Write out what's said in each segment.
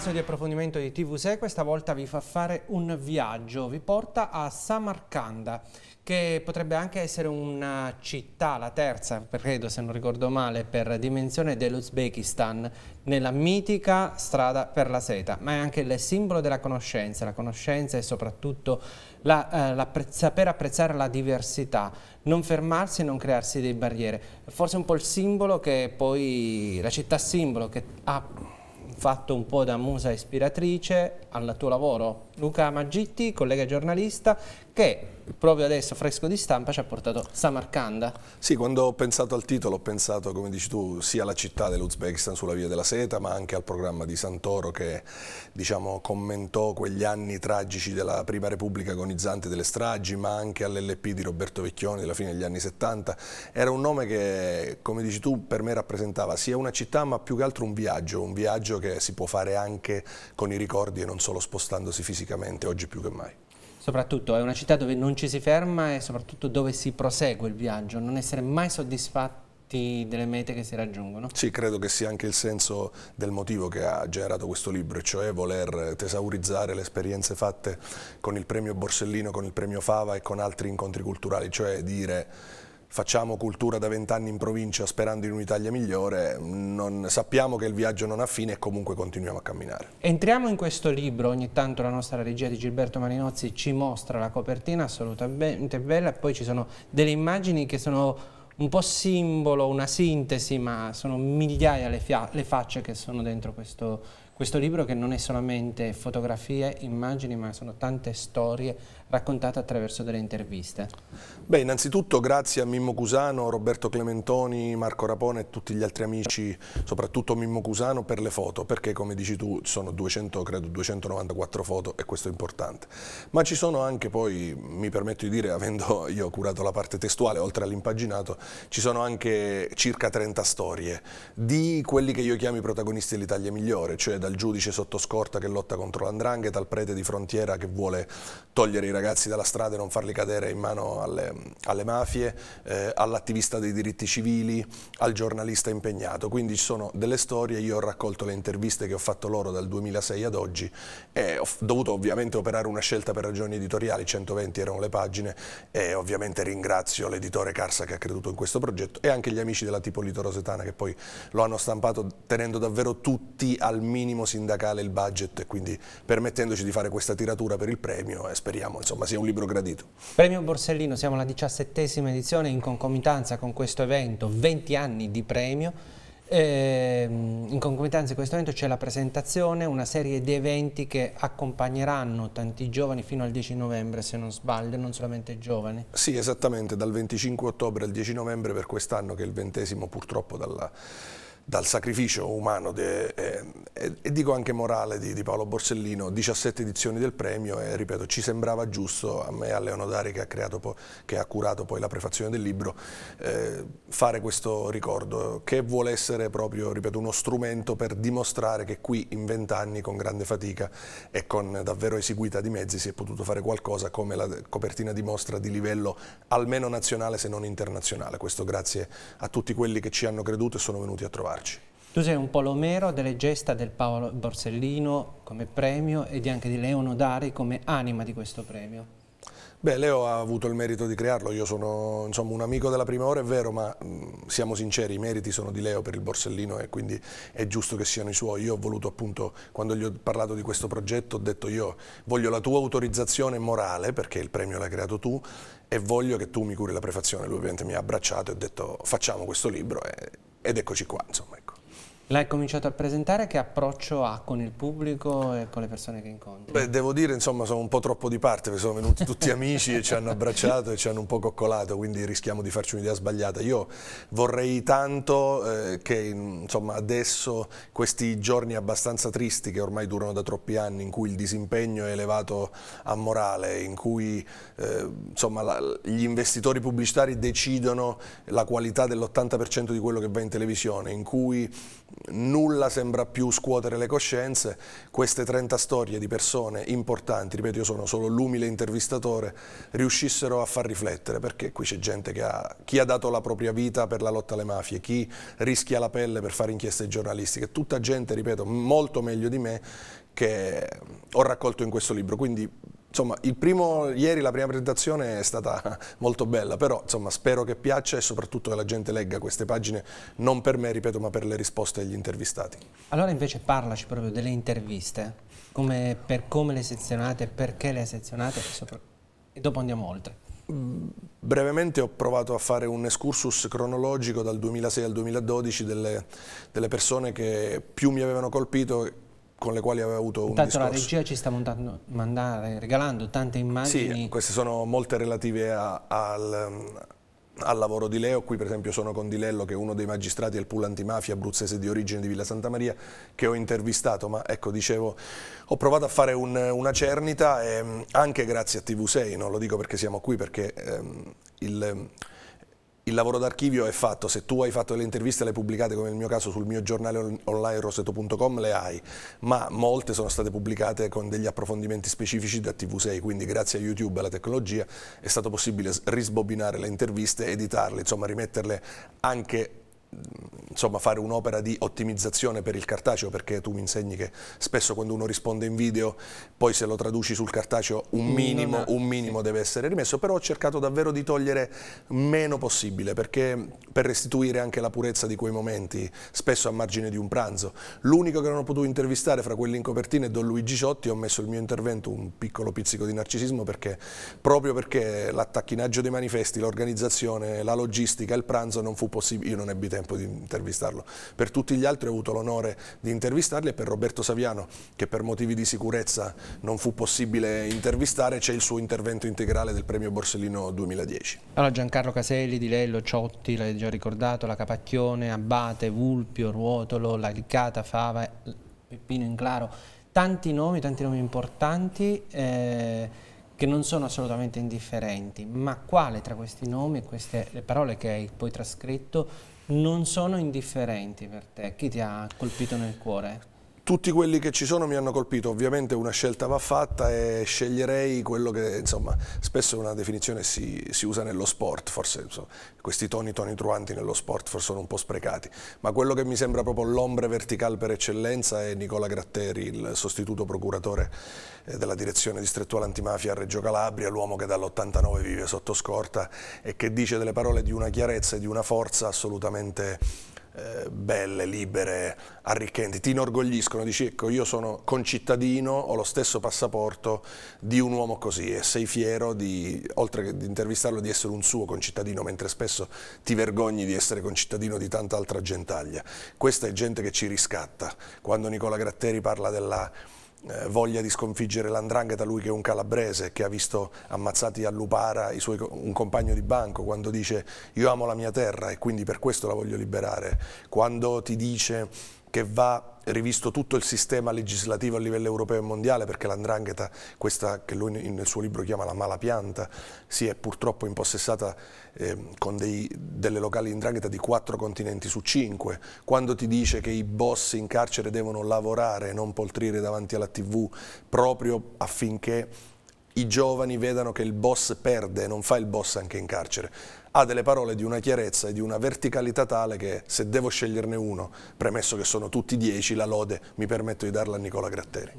caso di approfondimento di TV Se, questa volta vi fa fare un viaggio, vi porta a Samarcanda che potrebbe anche essere una città, la terza credo se non ricordo male per dimensione dell'Uzbekistan nella mitica strada per la seta ma è anche il simbolo della conoscenza, la conoscenza e soprattutto la, eh, la saper apprezzare la diversità, non fermarsi e non crearsi delle barriere, forse un po' il simbolo che poi, la città simbolo che ha fatto un po' da musa ispiratrice al tuo lavoro. Luca Maggitti, collega giornalista, che proprio adesso fresco di stampa ci ha portato Samarcanda. Sì, quando ho pensato al titolo ho pensato, come dici tu, sia alla città dell'Uzbekistan sulla via della seta, ma anche al programma di Santoro che diciamo, commentò quegli anni tragici della Prima Repubblica agonizzante delle stragi, ma anche all'LP di Roberto Vecchioni della fine degli anni 70. Era un nome che, come dici tu, per me rappresentava sia una città, ma più che altro un viaggio, un viaggio che si può fare anche con i ricordi e non solo spostandosi fisicamente, oggi più che mai soprattutto è una città dove non ci si ferma e soprattutto dove si prosegue il viaggio, non essere mai soddisfatti delle mete che si raggiungono. Sì, credo che sia anche il senso del motivo che ha generato questo libro, cioè voler tesaurizzare le esperienze fatte con il premio Borsellino, con il premio Fava e con altri incontri culturali, cioè dire facciamo cultura da vent'anni in provincia sperando in un'Italia migliore, non, sappiamo che il viaggio non ha fine e comunque continuiamo a camminare. Entriamo in questo libro, ogni tanto la nostra regia di Gilberto Marinozzi ci mostra la copertina assolutamente bella, poi ci sono delle immagini che sono un po' simbolo, una sintesi, ma sono migliaia le, le facce che sono dentro questo, questo libro che non è solamente fotografie, immagini, ma sono tante storie raccontata attraverso delle interviste? Beh, innanzitutto grazie a Mimmo Cusano, Roberto Clementoni, Marco Rapone e tutti gli altri amici, soprattutto Mimmo Cusano per le foto, perché come dici tu sono 200, credo 294 foto e questo è importante. Ma ci sono anche poi, mi permetto di dire, avendo io curato la parte testuale, oltre all'impaginato, ci sono anche circa 30 storie di quelli che io chiamo i protagonisti dell'Italia migliore, cioè dal giudice sotto scorta che lotta contro l'andrangheta al prete di frontiera che vuole togliere i ragazzi ragazzi dalla strada e non farli cadere in mano alle, alle mafie, eh, all'attivista dei diritti civili, al giornalista impegnato. Quindi ci sono delle storie, io ho raccolto le interviste che ho fatto loro dal 2006 ad oggi e ho dovuto ovviamente operare una scelta per ragioni editoriali, 120 erano le pagine e ovviamente ringrazio l'editore Carsa che ha creduto in questo progetto e anche gli amici della Tipolito Rosetana che poi lo hanno stampato tenendo davvero tutti al minimo sindacale il budget e quindi permettendoci di fare questa tiratura per il premio e speriamo insomma, insomma sia un libro gradito. Premio Borsellino, siamo alla diciassettesima edizione in concomitanza con questo evento, 20 anni di premio. Eh, in concomitanza a questo evento c'è la presentazione, una serie di eventi che accompagneranno tanti giovani fino al 10 novembre se non sbaglio, non solamente giovani. Sì esattamente, dal 25 ottobre al 10 novembre per quest'anno che è il ventesimo purtroppo dalla dal sacrificio umano de, eh, eh, e dico anche morale di, di, Paolo Borsellino, 17 edizioni del premio e ripeto ci sembrava giusto a me e a Leonodari che ha, creato, che ha curato poi la prefazione del libro eh, fare questo ricordo che vuole essere proprio ripeto, uno strumento per dimostrare che qui in vent'anni con grande fatica e con davvero eseguita di mezzi si è potuto fare qualcosa come la copertina dimostra di livello almeno nazionale se non internazionale. Questo grazie a tutti quelli che ci hanno creduto e sono venuti a trovarci arrivarci. Tu sei un po' l'omero delle gesta del Paolo Borsellino come premio e anche di Leo Nodari come anima di questo premio. Beh, Leo ha avuto il merito di crearlo, io sono insomma, un amico della prima ora, è vero, ma mh, mm, siamo sinceri, i meriti sono di Leo per il Borsellino e quindi è giusto che siano i suoi. Io ho voluto appunto, quando gli ho parlato di questo progetto, ho detto io voglio la tua autorizzazione morale, perché il premio l'hai creato tu, e voglio che tu mi curi la prefazione. Lui ovviamente mi ha abbracciato e ho detto facciamo questo libro. E ed eccoci qua, insomma. Ecco. L'hai cominciato a presentare, che approccio ha con il pubblico e con le persone che incontri? Beh, devo dire, insomma, sono un po' troppo di parte, perché sono venuti tutti amici e ci hanno abbracciato e ci hanno un po' coccolato, quindi rischiamo di farci un'idea sbagliata. Io vorrei tanto eh, che, insomma, adesso questi giorni abbastanza tristi, che ormai durano da troppi anni, in cui il disimpegno è elevato a morale, in cui, eh, insomma, la, gli investitori pubblicitari decidono la qualità dell'80% di quello che va in televisione, in cui nulla sembra più scuotere le coscienze, queste 30 storie di persone importanti, ripeto io sono solo l'umile intervistatore, riuscissero a far riflettere, perché qui c'è gente che ha, chi ha dato la propria vita per la lotta alle mafie, chi rischia la pelle per fare inchieste giornalistiche, tutta gente, ripeto, molto meglio di me che ho raccolto in questo libro, quindi insomma, primo, ieri la prima presentazione è stata molto bella, però insomma, spero che piaccia e soprattutto che la gente legga queste pagine, non per me, ripeto, ma per le risposte degli intervistati. Allora invece parlaci proprio delle interviste, come, per come le sezionate, perché le sezionate e dopo andiamo oltre. Mm, brevemente ho provato a fare un excursus cronologico dal 2006 al 2012 delle, delle persone che più mi avevano colpito con le quali aveva avuto un Intanto discorso. la regia ci sta montando, mandare, regalando tante immagini. Sì, queste sono molte relative a, al, al, lavoro di Leo. Qui per esempio sono con Di Lello, che è uno dei magistrati del pool antimafia abruzzese di origine di Villa Santa Maria, che ho intervistato. Ma ecco, dicevo, ho provato a fare un, una cernita, e, ehm, anche grazie a TV6, non lo dico perché siamo qui, perché ehm, il il lavoro d'archivio è fatto, se tu hai fatto le interviste, le pubblicate come nel mio caso sul mio giornale online rossetto.com, le hai, ma molte sono state pubblicate con degli approfondimenti specifici da TV6, quindi grazie a YouTube e alla tecnologia è stato possibile risbobinare le interviste, editarle, insomma rimetterle anche insomma, fare un'opera di ottimizzazione per il cartaceo, perché tu mi insegni che spesso quando uno risponde in video, poi se lo traduci sul cartaceo un mm, minimo, Un minimo sì. deve essere rimesso, però ho cercato davvero di togliere meno possibile, perché per restituire anche la purezza di quei momenti, spesso a margine di un pranzo. L'unico che non ho potuto intervistare fra quelli in copertina è Don Luigi Ciotti, ho messo il mio intervento un piccolo pizzico di narcisismo perché, proprio perché l'attacchinaggio dei manifesti, l'organizzazione, la logistica, il pranzo non fu possibile, io non ebbi tempo tempo di intervistarlo. Per tutti gli altri ho avuto l'onore di intervistarli e per Roberto Saviano, che per motivi di sicurezza non fu possibile intervistare, c'è il suo intervento integrale del premio Borsellino 2010. Allora Giancarlo Caselli, Di Lello, Ciotti, l'hai già ricordato, la Capacchione, Abate, Vulpio, Ruotolo, la Riccata, Fava, Peppino Inclaro, tanti nomi, tanti nomi importanti. Eh che non sono assolutamente indifferenti, ma quale tra questi nomi e queste parole che hai poi trascritto non sono indifferenti per te? Chi ti ha colpito nel cuore? Tutti quelli che ci sono mi hanno colpito, ovviamente una scelta va fatta e sceglierei quello che insomma spesso una definizione si, si usa nello sport, forse insomma, questi toni, toni truanti nello sport forse sono un po' sprecati, ma quello che mi sembra proprio l'ombre verticale per eccellenza è Nicola Gratteri, il sostituto procuratore eh, della direzione distrettuale antimafia a Reggio Calabria, l'uomo che dall'89 vive sotto scorta e che dice delle parole di una chiarezza e di una forza assolutamente eh, belle, libere, arricchenti, ti inorgogliscono, dici ecco io sono concittadino, ho lo stesso passaporto di un uomo così e sei fiero di, oltre che di intervistarlo, di essere un suo concittadino, mentre spesso ti vergogni di essere concittadino di tanta altra gentaglia. Questa è gente che ci riscatta. Quando Nicola Gratteri parla della eh, voglia di sconfiggere l'andrangheta, lui che è un calabrese, che ha visto ammazzati a Lupara suoi, un compagno di banco, quando dice io amo la mia terra e quindi per questo la voglio liberare, quando ti dice che va rivisto tutto il sistema legislativo a livello europeo e mondiale perché l'andrangheta, questa che lui nel suo libro chiama la mala pianta, si è purtroppo impossessata eh, con dei, delle locali di indrangheta di quattro continenti su cinque. Quando ti dice che i boss in carcere devono lavorare e non poltrire davanti alla tv proprio affinché i giovani vedano che il boss perde, non fa il boss anche in carcere ha delle parole di una chiarezza e di una verticalità tale che se devo sceglierne uno, premesso che sono tutti dieci, la lode mi permetto di darla a Nicola Gratteri.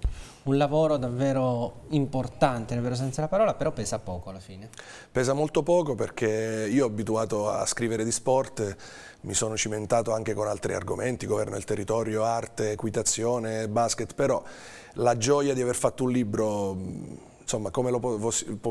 Un lavoro davvero importante, nel vero senso della parola, però pesa poco alla fine. Pesa molto poco perché io abituato a scrivere di sport, mi sono cimentato anche con altri argomenti, governo del territorio, arte, equitazione, basket, però la gioia di aver fatto un libro insomma, come lo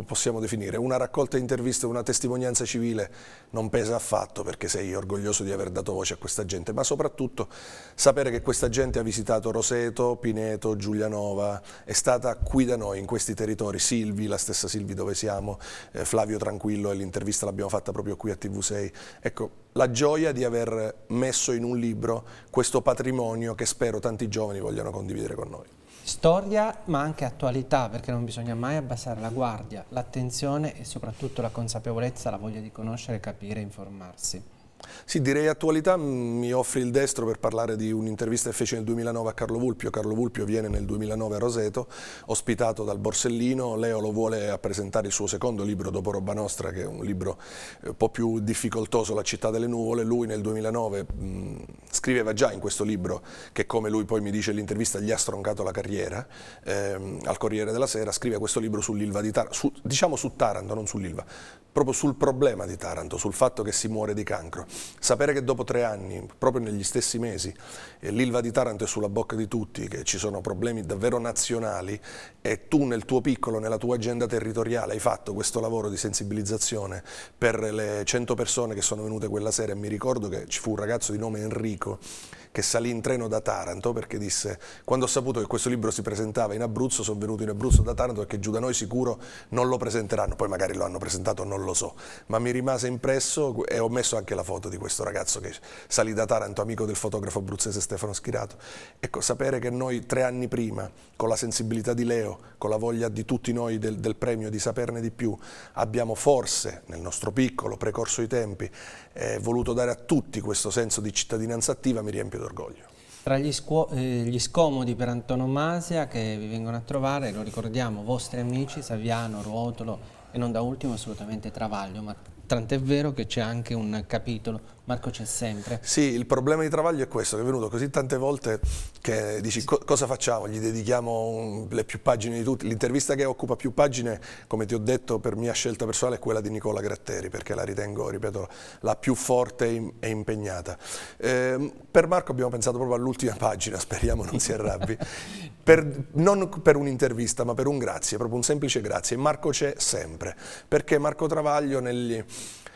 possiamo definire? Una raccolta interviste, una testimonianza civile non pesa affatto perché sei orgoglioso di aver dato voce a questa gente, ma soprattutto sapere che questa gente ha visitato Roseto, Pineto, Giulianova, è stata qui da noi, in questi territori, Silvi, la stessa Silvi dove siamo, eh, Flavio Tranquillo e l'intervista l'abbiamo fatta proprio qui a TV6. Ecco, la gioia di aver messo in un libro questo patrimonio che spero tanti giovani vogliano condividere con noi storia ma anche attualità perché non bisogna mai abbassare la guardia, l'attenzione e soprattutto la consapevolezza, la voglia di conoscere, capire e informarsi. Sì, direi attualità, mi offri il destro per parlare di un'intervista che fece nel 2009 a Carlo Vulpio. Carlo Vulpio viene nel 2009 a Roseto, ospitato dal Borsellino. Leo lo vuole a presentare il suo secondo libro dopo Roba Nostra, che è un libro eh, un po' più difficoltoso, La città delle nuvole. Lui nel 2009 mh, scriveva già in questo libro, che come lui poi mi dice l'intervista gli ha stroncato la carriera, ehm, al Corriere della Sera, scrive questo libro sull'Ilva di Taranto, diciamo su Taranto, non sull'Ilva, proprio sul problema di Taranto, sul fatto che si muore di cancro. Sapere che dopo tre anni, proprio negli stessi mesi, eh, l'Ilva di Taranto è sulla bocca di tutti, che ci sono problemi davvero nazionali e tu nel tuo piccolo, nella tua agenda territoriale hai fatto questo lavoro di sensibilizzazione per le 100 persone che sono venute quella sera e mi ricordo che ci fu un ragazzo di nome Enrico che salì in treno da Taranto perché disse quando ho saputo che questo libro si presentava in Abruzzo sono venuto in Abruzzo da Taranto perché giù da noi sicuro non lo presenteranno, poi magari lo hanno presentato o non non lo so, ma mi rimase impresso e ho messo anche la foto di questo ragazzo che salì da Taranto, amico del fotografo abruzzese Stefano Schirato. Ecco, sapere che noi tre anni prima, con la sensibilità di Leo, con la voglia di tutti noi del, del premio di saperne di più, abbiamo forse, nel nostro piccolo, precorso i tempi, eh, voluto dare a tutti questo senso di cittadinanza attiva, mi riempie d'orgoglio. Tra gli, eh, gli, scomodi per antonomasia che vi vengono a trovare, lo ricordiamo, vostri amici Saviano, Ruotolo, e non da ultimo assolutamente Travaglio, ma tant'è vero che c'è anche un capitolo Marco c'è sempre. Sì, il problema di Travaglio è questo, che è venuto così tante volte che dici co cosa facciamo, gli dedichiamo un, le più pagine di tutti. L'intervista che occupa più pagine, come ti ho detto, per mia scelta personale è quella di Nicola Gratteri, perché la ritengo, ripeto, la più forte e impegnata. Eh, per Marco abbiamo pensato proprio all'ultima pagina, speriamo non si arrabbi. per, non per un'intervista, ma per un grazie, proprio un semplice grazie. Marco c'è sempre, perché Marco Travaglio negli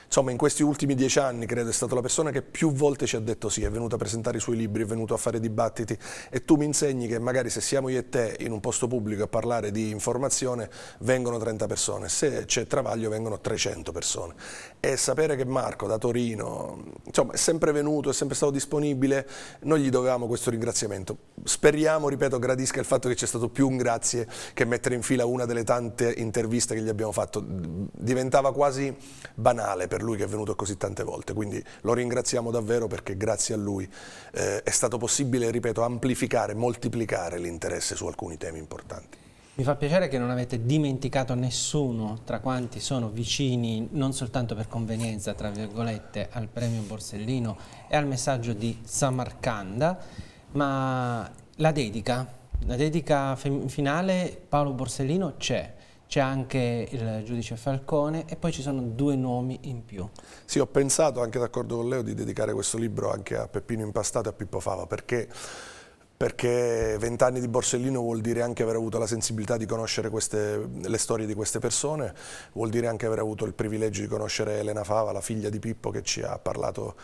insomma in questi ultimi dieci anni credo è stata la persona che più volte ci ha detto sì, è venuto a presentare i suoi libri, è venuto a fare dibattiti e tu mi insegni che magari se siamo io e te in un posto pubblico a parlare di informazione vengono 30 persone, se c'è travaglio vengono 300 persone e sapere che Marco da Torino insomma, è sempre venuto, è sempre stato disponibile, noi gli dovevamo questo ringraziamento. Speriamo, ripeto, gradisca il fatto che c'è stato più un grazie che mettere in fila una delle tante interviste che gli abbiamo fatto. Diventava quasi banale per lui che è venuto così tante volte, quindi lo ringraziamo davvero perché grazie a lui eh, è stato possibile, ripeto, amplificare, moltiplicare l'interesse su alcuni temi importanti. Mi fa piacere che non avete dimenticato nessuno tra quanti sono vicini, non soltanto per convenienza, tra virgolette, al premio Borsellino e al messaggio di Samarcanda, ma la dedica, la dedica finale Paolo Borsellino c'è c'è anche il giudice Falcone e poi ci sono due nomi in più. Sì, ho pensato anche d'accordo con Leo di dedicare questo libro anche a Peppino Impastato e a Pippo Fava perché perché vent'anni di Borsellino vuol dire anche aver avuto la sensibilità di conoscere queste, le storie di queste persone, vuol dire anche aver avuto il privilegio di conoscere Elena Fava, la figlia di Pippo che ci ha parlato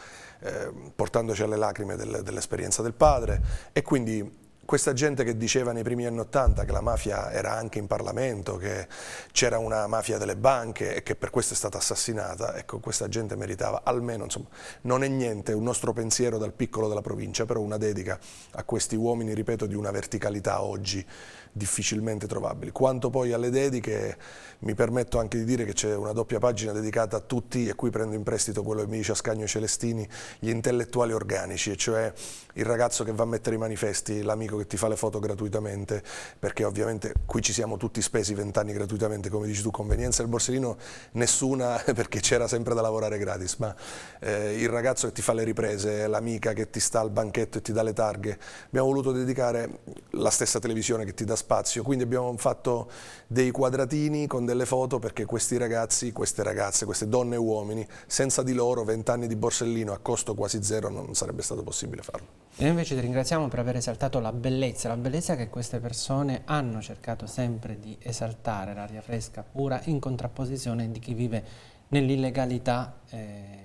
eh, portandoci alle lacrime dell'esperienza del padre e quindi questa gente che diceva nei primi anni Ottanta che la mafia era anche in Parlamento, che c'era una mafia delle banche e che per questo è stata assassinata, ecco, questa gente meritava almeno, insomma, non è niente un nostro pensiero dal piccolo della provincia, però una dedica a questi uomini, ripeto, di una verticalità oggi difficilmente trovabili. Quanto poi alle dediche, mi permetto anche di dire che c'è una doppia pagina dedicata a tutti, e qui prendo in prestito quello che mi dice Ascagno Celestini, gli intellettuali organici, e cioè il ragazzo che va a mettere i manifesti, l'amico che ti fa le foto gratuitamente, perché ovviamente qui ci siamo tutti spesi vent'anni gratuitamente, come dici tu, convenienza del borsellino nessuna perché c'era sempre da lavorare gratis, ma eh, il ragazzo che ti fa le riprese, l'amica che ti sta al banchetto e ti dà le targhe, abbiamo voluto dedicare la stessa televisione che ti dà spazio, quindi abbiamo fatto dei quadratini con delle foto perché questi ragazzi, queste ragazze, queste donne e uomini, senza di loro vent'anni di borsellino a costo quasi zero non sarebbe stato possibile farlo. E noi invece ti ringraziamo per aver esaltato la bellezza, la bellezza che queste persone hanno cercato sempre di esaltare, l'aria fresca pura, in contrapposizione di chi vive nell'illegalità eh,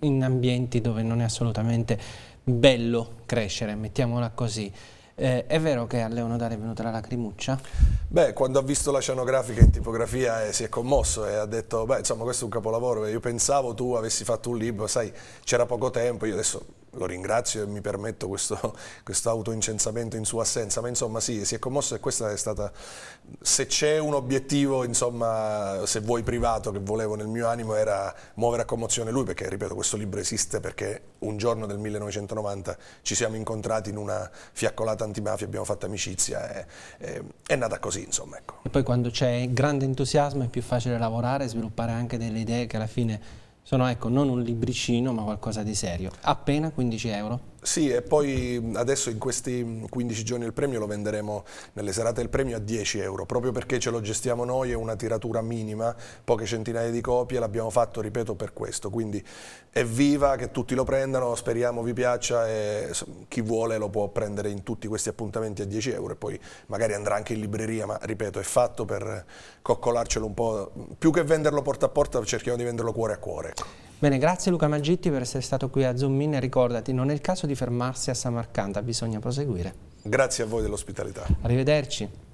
in ambienti dove non è assolutamente bello crescere, mettiamola così. Eh, è vero che a Leonodare è venuta la lacrimuccia? Beh, quando ha visto la scenografica in tipografia eh, si è commosso e ha detto, beh, insomma, questo è un capolavoro, io pensavo tu avessi fatto un libro, sai, c'era poco tempo, io adesso lo ringrazio e mi permetto questo, questo autoincensamento in sua assenza, ma insomma sì, si è commosso e questa è stata, se c'è un obiettivo, insomma, se vuoi privato che volevo nel mio animo era muovere a commozione lui, perché ripeto, questo libro esiste perché un giorno del 1990 ci siamo incontrati in una fiaccolata antimafia, abbiamo fatto amicizia, e, e, è nata così, insomma. Ecco. E poi quando c'è grande entusiasmo è più facile lavorare, sviluppare anche delle idee che alla fine sono ecco, non un libricino ma qualcosa di serio. Appena 15 euro. Sì, e poi adesso in questi 15 giorni il premio lo venderemo nelle serate del premio a 10 euro, proprio perché ce lo gestiamo noi, è una tiratura minima, poche centinaia di copie, l'abbiamo fatto, ripeto, per questo. Quindi evviva che tutti lo prendano, speriamo vi piaccia e chi vuole lo può prendere in tutti questi appuntamenti a 10 euro e poi magari andrà anche in libreria, ma ripeto, è fatto per coccolarcelo un po', più che venderlo porta a porta cerchiamo di venderlo cuore a cuore. Ecco. Bene, grazie Luca Maggitti per essere stato qui a Zoom In e ricordati, non è il caso di fermarsi a Samarcanda, bisogna proseguire. Grazie a voi dell'ospitalità. Arrivederci.